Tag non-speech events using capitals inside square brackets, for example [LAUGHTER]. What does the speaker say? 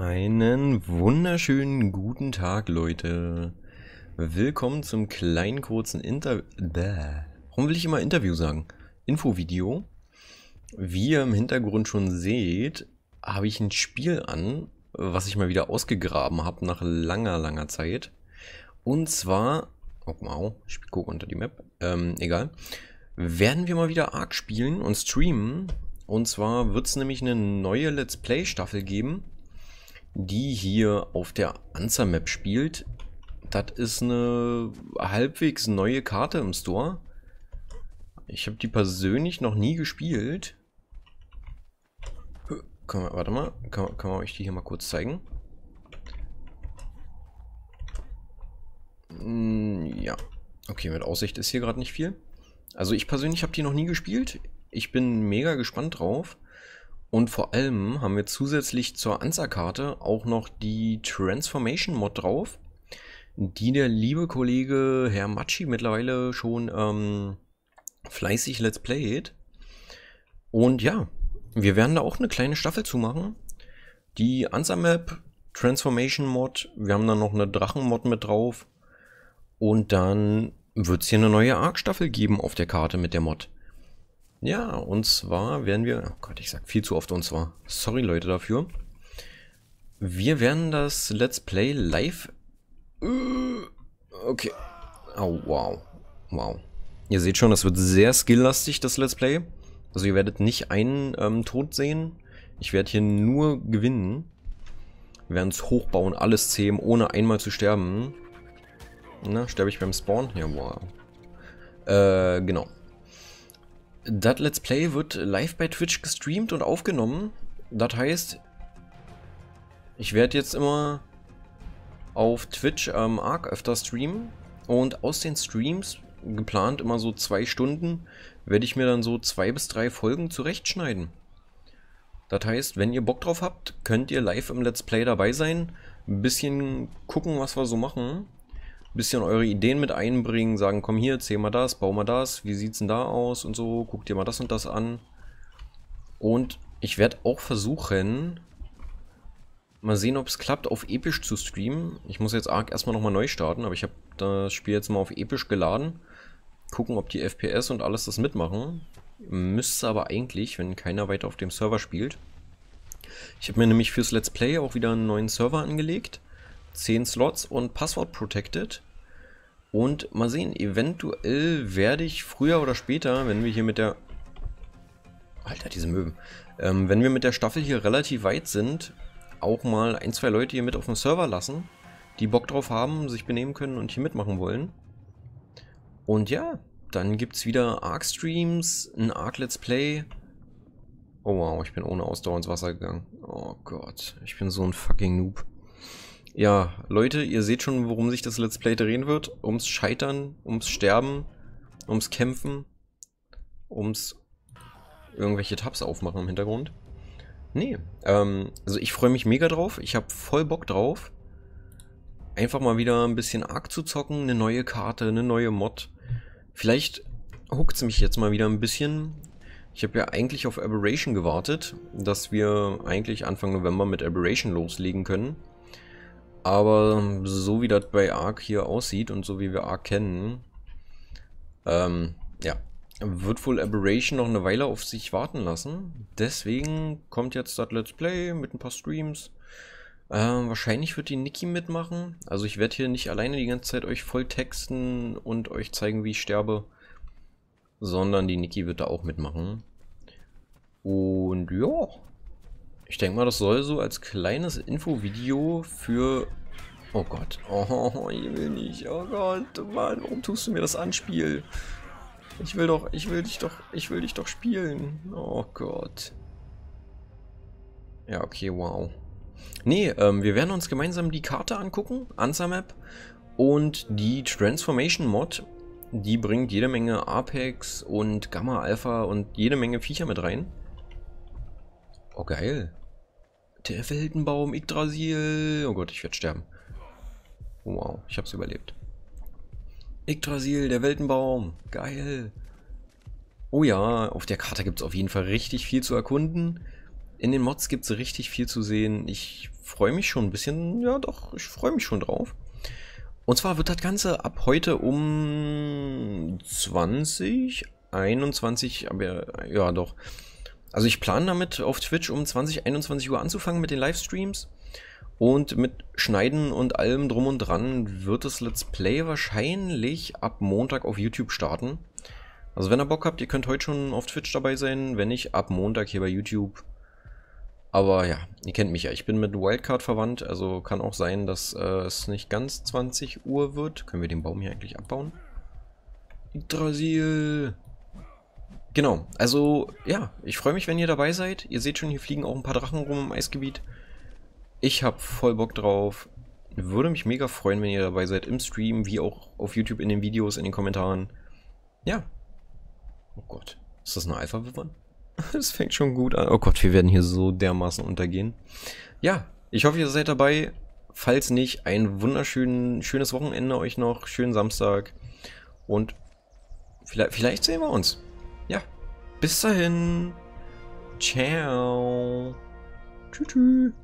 Einen wunderschönen guten Tag, Leute. Willkommen zum kleinen kurzen Interview. Warum will ich immer Interview sagen? Infovideo. Wie ihr im Hintergrund schon seht, habe ich ein Spiel an, was ich mal wieder ausgegraben habe nach langer, langer Zeit. Und zwar, oh wow, ich gucke unter die Map, ähm, egal, werden wir mal wieder Arc spielen und streamen. Und zwar wird es nämlich eine neue Let's Play Staffel geben die hier auf der Anza Map spielt. Das ist eine halbwegs neue Karte im Store. Ich habe die persönlich noch nie gespielt. Äh, kann man, warte mal, kann, kann man euch die hier mal kurz zeigen? Hm, ja, okay, mit Aussicht ist hier gerade nicht viel. Also ich persönlich habe die noch nie gespielt. Ich bin mega gespannt drauf. Und vor allem haben wir zusätzlich zur Ansa-Karte auch noch die Transformation-Mod drauf, die der liebe Kollege Herr Matschi mittlerweile schon ähm, fleißig Let's Playt. Und ja, wir werden da auch eine kleine Staffel zu machen. Die Ansa-Map, Transformation-Mod, wir haben da noch eine Drachen-Mod mit drauf. Und dann wird es hier eine neue Arc-Staffel geben auf der Karte mit der Mod. Ja, und zwar werden wir, oh Gott, ich sag viel zu oft und zwar, sorry Leute dafür. Wir werden das Let's Play live, okay, oh wow, wow. Ihr seht schon, das wird sehr skilllastig, das Let's Play. Also ihr werdet nicht einen ähm, Tod sehen. Ich werde hier nur gewinnen. Wir werden es hochbauen, alles zähmen, ohne einmal zu sterben. Na, sterbe ich beim Spawn? Ja, wow. Äh, genau. Das Let's Play wird live bei Twitch gestreamt und aufgenommen. Das heißt, ich werde jetzt immer auf Twitch ähm, arg öfter streamen und aus den Streams geplant immer so zwei Stunden werde ich mir dann so zwei bis drei Folgen zurechtschneiden. Das heißt, wenn ihr Bock drauf habt, könnt ihr live im Let's Play dabei sein, ein bisschen gucken, was wir so machen bisschen eure Ideen mit einbringen, sagen, komm hier, zähl mal das, bau mal das, wie sieht's denn da aus und so, guck dir mal das und das an. Und ich werde auch versuchen, mal sehen, ob es klappt, auf episch zu streamen. Ich muss jetzt arg erstmal nochmal neu starten, aber ich habe das Spiel jetzt mal auf episch geladen. Gucken, ob die FPS und alles das mitmachen. Müsste aber eigentlich, wenn keiner weiter auf dem Server spielt. Ich habe mir nämlich fürs Let's Play auch wieder einen neuen Server angelegt. 10 Slots und Passwort protected. Und mal sehen, eventuell werde ich früher oder später, wenn wir hier mit der... Alter, diese Möwen. Ähm, wenn wir mit der Staffel hier relativ weit sind, auch mal ein, zwei Leute hier mit auf dem Server lassen, die Bock drauf haben, sich benehmen können und hier mitmachen wollen. Und ja, dann gibt es wieder Arc-Streams, ein Arc-Let's Play. Oh wow, ich bin ohne Ausdauer ins Wasser gegangen. Oh Gott, ich bin so ein fucking Noob. Ja, Leute, ihr seht schon, worum sich das Let's Play drehen wird. Ums Scheitern, ums Sterben, ums Kämpfen, ums irgendwelche Tabs aufmachen im Hintergrund. Nee, ähm, also ich freue mich mega drauf. Ich habe voll Bock drauf. Einfach mal wieder ein bisschen arg zu zocken, eine neue Karte, eine neue Mod. Vielleicht huckt es mich jetzt mal wieder ein bisschen. Ich habe ja eigentlich auf Aberration gewartet, dass wir eigentlich Anfang November mit Aberration loslegen können. Aber ähm, so wie das bei Ark hier aussieht und so wie wir Ark kennen, ähm, ja, wird wohl Aberration noch eine Weile auf sich warten lassen. Deswegen kommt jetzt das Let's Play mit ein paar Streams. Ähm, wahrscheinlich wird die Niki mitmachen. Also ich werde hier nicht alleine die ganze Zeit euch voll texten und euch zeigen, wie ich sterbe. Sondern die Niki wird da auch mitmachen. Und ja, ich denke mal, das soll so als kleines Infovideo für... Oh Gott. Oh, ich will nicht. Oh Gott, Mann, warum tust du mir das Anspiel? Ich will doch, ich will dich doch, ich will dich doch spielen. Oh Gott. Ja, okay, wow. Nee, ähm, wir werden uns gemeinsam die Karte angucken, Ansamap. Und die Transformation Mod, die bringt jede Menge Apex und Gamma Alpha und jede Menge Viecher mit rein. Oh, geil. Der Weltenbaum, Yggdrasil. Oh Gott, ich werde sterben. Wow, ich habe es überlebt. Yggdrasil, der Weltenbaum. Geil. Oh ja, auf der Karte gibt es auf jeden Fall richtig viel zu erkunden. In den Mods gibt es richtig viel zu sehen. Ich freue mich schon ein bisschen. Ja, doch, ich freue mich schon drauf. Und zwar wird das Ganze ab heute um 20, 21, aber ja doch, also ich plane damit auf Twitch um 20, 21 Uhr anzufangen mit den Livestreams. Und mit Schneiden und allem drum und dran wird das Let's Play wahrscheinlich ab Montag auf YouTube starten. Also wenn ihr Bock habt, ihr könnt heute schon auf Twitch dabei sein, wenn nicht, ab Montag hier bei YouTube. Aber ja, ihr kennt mich ja, ich bin mit Wildcard verwandt, also kann auch sein, dass äh, es nicht ganz 20 Uhr wird. Können wir den Baum hier eigentlich abbauen? Drasil! Genau, also ja, ich freue mich, wenn ihr dabei seid. Ihr seht schon, hier fliegen auch ein paar Drachen rum im Eisgebiet. Ich habe voll Bock drauf. Würde mich mega freuen, wenn ihr dabei seid im Stream, wie auch auf YouTube in den Videos, in den Kommentaren. Ja. Oh Gott, ist das eine Alpha-Wippern? [LAUGHS] Es fängt schon gut an. Oh Gott, wir werden hier so dermaßen untergehen. Ja, ich hoffe, ihr seid dabei. Falls nicht, ein wunderschönes Wochenende euch noch, schönen Samstag und vielleicht, vielleicht sehen wir uns. Bis dahin. Ciao. Tschüss.